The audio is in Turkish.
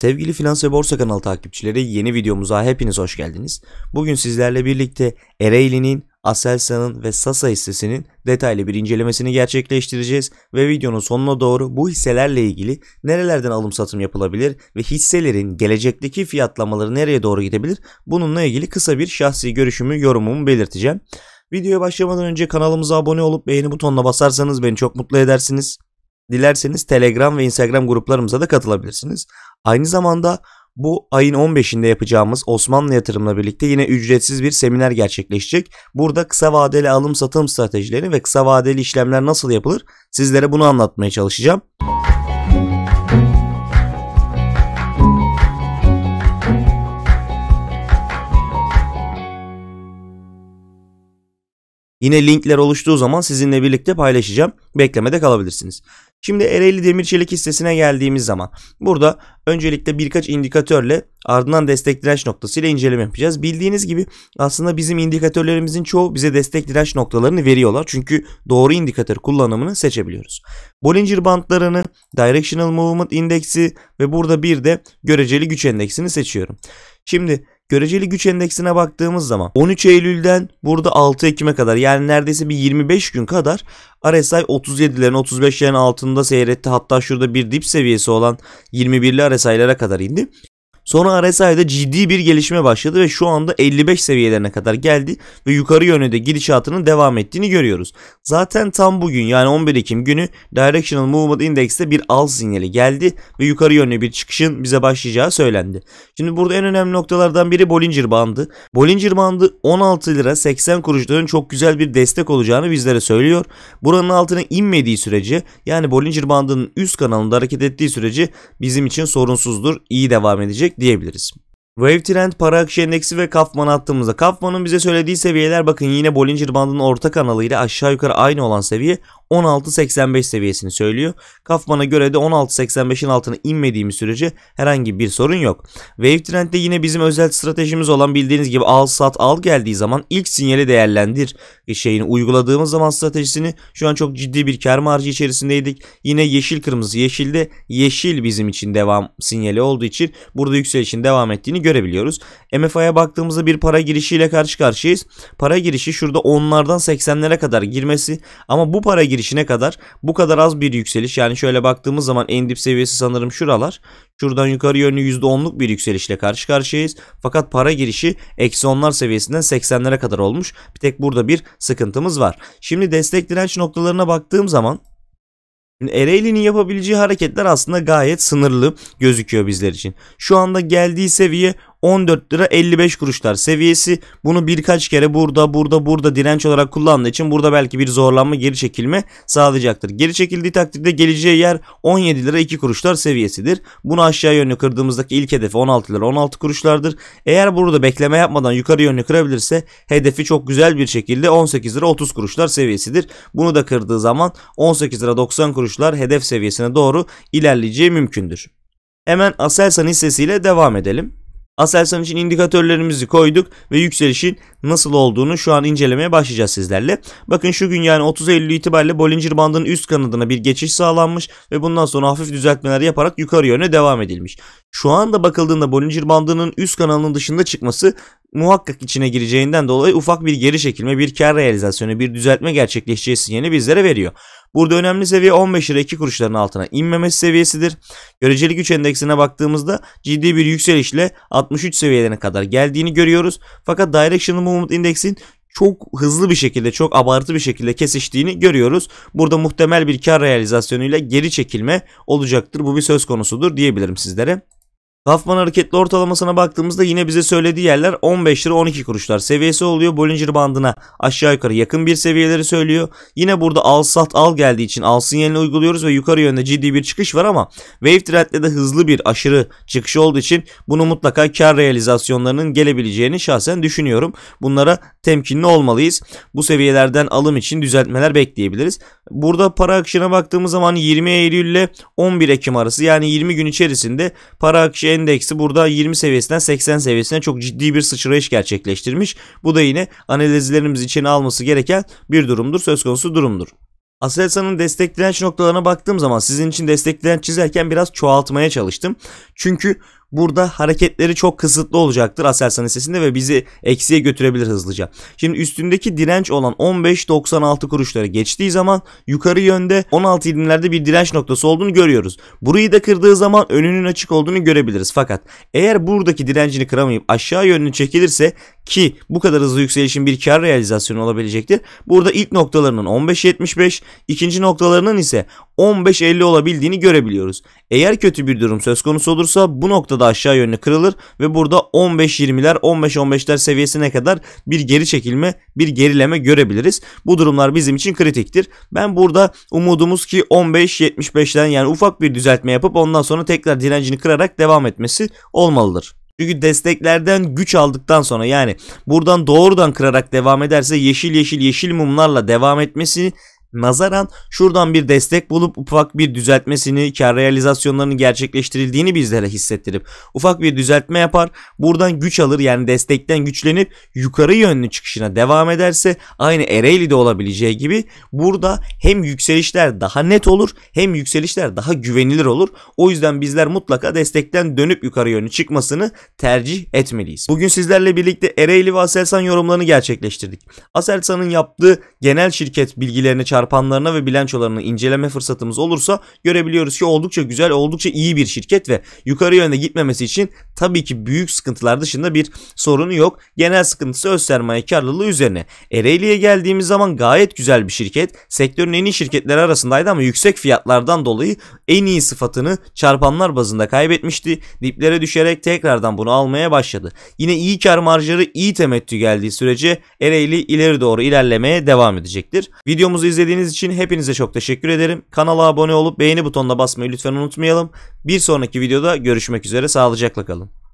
Sevgili Finans ve Borsa kanalı takipçileri yeni videomuza hepiniz hoş geldiniz. Bugün sizlerle birlikte Ereğli'nin, Aselsan'ın ve Sasa hissesinin detaylı bir incelemesini gerçekleştireceğiz ve videonun sonuna doğru bu hisselerle ilgili nerelerden alım satım yapılabilir ve hisselerin gelecekteki fiyatlamaları nereye doğru gidebilir bununla ilgili kısa bir şahsi görüşümü yorumumu belirteceğim. Videoya başlamadan önce kanalımıza abone olup beğeni butonuna basarsanız beni çok mutlu edersiniz. Dilerseniz Telegram ve Instagram gruplarımıza da katılabilirsiniz. Aynı zamanda bu ayın 15'inde yapacağımız Osmanlı yatırımla birlikte yine ücretsiz bir seminer gerçekleşecek. Burada kısa vadeli alım satım stratejileri ve kısa vadeli işlemler nasıl yapılır sizlere bunu anlatmaya çalışacağım. Yine linkler oluştuğu zaman sizinle birlikte paylaşacağım. Beklemede kalabilirsiniz. Şimdi Ereğli Demir Çelik hissesine geldiğimiz zaman burada öncelikle birkaç indikatörle ardından destek direnç noktası ile inceleme yapacağız. Bildiğiniz gibi aslında bizim indikatörlerimizin çoğu bize destek direnç noktalarını veriyorlar. Çünkü doğru indikatör kullanımını seçebiliyoruz. Bollinger bandlarını, Directional Movement Indeksi ve burada bir de göreceli güç endeksini seçiyorum. Şimdi Göreceli güç endeksine baktığımız zaman 13 Eylül'den burada 6 Ekim'e kadar yani neredeyse bir 25 gün kadar RSI 37'lerin 35'lerin altında seyretti. Hatta şurada bir dip seviyesi olan 21'li RSI'lara kadar indi. Sonra RSI'de ciddi bir gelişme başladı ve şu anda 55 seviyelerine kadar geldi ve yukarı yönde de gidişatının devam ettiğini görüyoruz. Zaten tam bugün yani 11 Ekim günü Directional Movement Index'te bir al sinyali geldi ve yukarı yönlü bir çıkışın bize başlayacağı söylendi. Şimdi burada en önemli noktalardan biri Bollinger bandı. Bollinger bandı 16 lira 80 kuruşların çok güzel bir destek olacağını bizlere söylüyor. Buranın altına inmediği sürece yani Bollinger bandının üst kanalında hareket ettiği sürece bizim için sorunsuzdur, iyi devam edecek diyebiliriz. Wave Trend, para akışı endeksi ve Kaufman'ı attığımızda Kaufman'ın bize söylediği seviyeler bakın yine Bollinger Band'ın orta ile aşağı yukarı aynı olan seviye 16.85 seviyesini söylüyor. Kaufman'a göre de 16.85'in altına inmediğimiz sürece herhangi bir sorun yok. Wave Trend'de yine bizim özel stratejimiz olan bildiğiniz gibi al sat al geldiği zaman ilk sinyali değerlendir şeyini uyguladığımız zaman stratejisini şu an çok ciddi bir kar marjı içerisindeydik. Yine yeşil kırmızı yeşilde yeşil bizim için devam sinyali olduğu için burada yükselişin devam ettiğini görebiliyoruz. MFI'ye baktığımızda bir para girişiyle karşı karşıyayız. Para girişi şurada onlardan 80'lere kadar girmesi ama bu para girişi girişine kadar bu kadar az bir yükseliş. Yani şöyle baktığımız zaman en dip seviyesi sanırım şuralar. Şuradan yukarı yönlü %10'luk bir yükselişle karşı karşıyayız. Fakat para girişi eksi onlar seviyesinden 80'lere kadar olmuş. Bir tek burada bir sıkıntımız var. Şimdi destek direnç noktalarına baktığım zaman Ereğli'nin yapabileceği hareketler aslında gayet sınırlı gözüküyor bizler için. Şu anda geldiği seviye 14 lira 55 kuruşlar seviyesi. Bunu birkaç kere burada burada burada direnç olarak kullandığı için burada belki bir zorlanma geri çekilme sağlayacaktır. Geri çekildiği takdirde geleceği yer 17 lira 2 kuruşlar seviyesidir. Bunu aşağı yönlü kırdığımızdaki ilk hedefi 16 lira 16 kuruşlardır. Eğer burada bekleme yapmadan yukarı yönlü kırabilirse hedefi çok güzel bir şekilde 18 lira 30 kuruşlar seviyesidir. Bunu da kırdığı zaman 18 lira 90 kuruşlar hedef seviyesine doğru ilerleyeceği mümkündür. Hemen Aselsan hissesiyle devam edelim. Aselsan için indikatörlerimizi koyduk ve yükselişin nasıl olduğunu şu an incelemeye başlayacağız sizlerle. Bakın şu gün yani 30 Eylül itibariyle Bollinger Bandının üst kanadına bir geçiş sağlanmış ve bundan sonra hafif düzeltmeler yaparak yukarı yöne devam edilmiş. Şu anda bakıldığında Bollinger Bandının üst kanalının dışında çıkması muhakkak içine gireceğinden dolayı ufak bir geri çekilme, bir kar realizasyonu, bir düzeltme gerçekleşeceği sinyali bizlere veriyor. Burada önemli seviye 15 lira 2 kuruşların altına inmemesi seviyesidir. Göreceli güç endeksine baktığımızda ciddi bir yükselişle 63 seviyelerine kadar geldiğini görüyoruz. Fakat directional Movement Index'in çok hızlı bir şekilde çok abartı bir şekilde kesiştiğini görüyoruz. Burada muhtemel bir kar realizasyonuyla geri çekilme olacaktır. Bu bir söz konusudur diyebilirim sizlere. Kaufman hareketli ortalamasına baktığımızda yine bize söylediği yerler 15 lira 12 kuruşlar seviyesi oluyor. Bollinger bandına aşağı yukarı yakın bir seviyeleri söylüyor. Yine burada al sat al geldiği için al sinyalini uyguluyoruz ve yukarı yönde ciddi bir çıkış var ama Wave Trend'de de hızlı bir aşırı çıkış olduğu için bunu mutlaka kar realizasyonlarının gelebileceğini şahsen düşünüyorum. Bunlara temkinli olmalıyız. Bu seviyelerden alım için düzeltmeler bekleyebiliriz. Burada para akışına baktığımız zaman 20 Eylül ile 11 Ekim arası yani 20 gün içerisinde para akışı endeksi burada 20 seviyesinden 80 seviyesine çok ciddi bir sıçrayış gerçekleştirmiş. Bu da yine analizlerimiz için alması gereken bir durumdur, söz konusu durumdur. Aselsan'ın destek direnç noktalarına baktığım zaman sizin için destek direnç çizerken biraz çoğaltmaya çalıştım. Çünkü Burada hareketleri çok kısıtlı olacaktır Aselsan hissesinde ve bizi eksiye götürebilir hızlıca. Şimdi üstündeki direnç olan 15.96 kuruşları geçtiği zaman yukarı yönde 16 ilimlerde bir direnç noktası olduğunu görüyoruz. Burayı da kırdığı zaman önünün açık olduğunu görebiliriz. Fakat eğer buradaki direncini kıramayıp aşağı yönünü çekilirse ki bu kadar hızlı yükselişin bir kar realizasyonu olabilecektir. Burada ilk noktalarının 15.75, ikinci noktalarının ise 15.50 olabildiğini görebiliyoruz. Eğer kötü bir durum söz konusu olursa bu nokta noktada aşağı yönlü kırılır ve burada 15-20'ler 15-15'ler seviyesine kadar bir geri çekilme bir gerileme görebiliriz. Bu durumlar bizim için kritiktir. Ben burada umudumuz ki 15-75'den yani ufak bir düzeltme yapıp ondan sonra tekrar direncini kırarak devam etmesi olmalıdır. Çünkü desteklerden güç aldıktan sonra yani buradan doğrudan kırarak devam ederse yeşil yeşil yeşil mumlarla devam etmesi nazaran şuradan bir destek bulup ufak bir düzeltmesini kar realizasyonlarının gerçekleştirildiğini bizlere hissettirip ufak bir düzeltme yapar buradan güç alır yani destekten güçlenip yukarı yönlü çıkışına devam ederse aynı Ereğli'de olabileceği gibi burada hem yükselişler daha net olur hem yükselişler daha güvenilir olur. O yüzden bizler mutlaka destekten dönüp yukarı yönlü çıkmasını tercih etmeliyiz. Bugün sizlerle birlikte Ereğli ve Aselsan yorumlarını gerçekleştirdik. Aselsan'ın yaptığı genel şirket bilgilerini çarptığımızda çarpanlarına ve bilançolarını inceleme fırsatımız olursa görebiliyoruz ki oldukça güzel, oldukça iyi bir şirket ve yukarı yönde gitmemesi için tabii ki büyük sıkıntılar dışında bir sorunu yok. Genel sıkıntısı öz sermaye karlılığı üzerine. Ereğli'ye geldiğimiz zaman gayet güzel bir şirket. Sektörün en iyi şirketleri arasındaydı ama yüksek fiyatlardan dolayı en iyi sıfatını çarpanlar bazında kaybetmişti. Diplere düşerek tekrardan bunu almaya başladı. Yine iyi kar marjları iyi temettü geldiği sürece Ereğli ileri doğru ilerlemeye devam edecektir. Videomuzu izlediğiniz izlediğiniz için hepinize çok teşekkür ederim. Kanala abone olup beğeni butonuna basmayı lütfen unutmayalım. Bir sonraki videoda görüşmek üzere sağlıcakla kalın.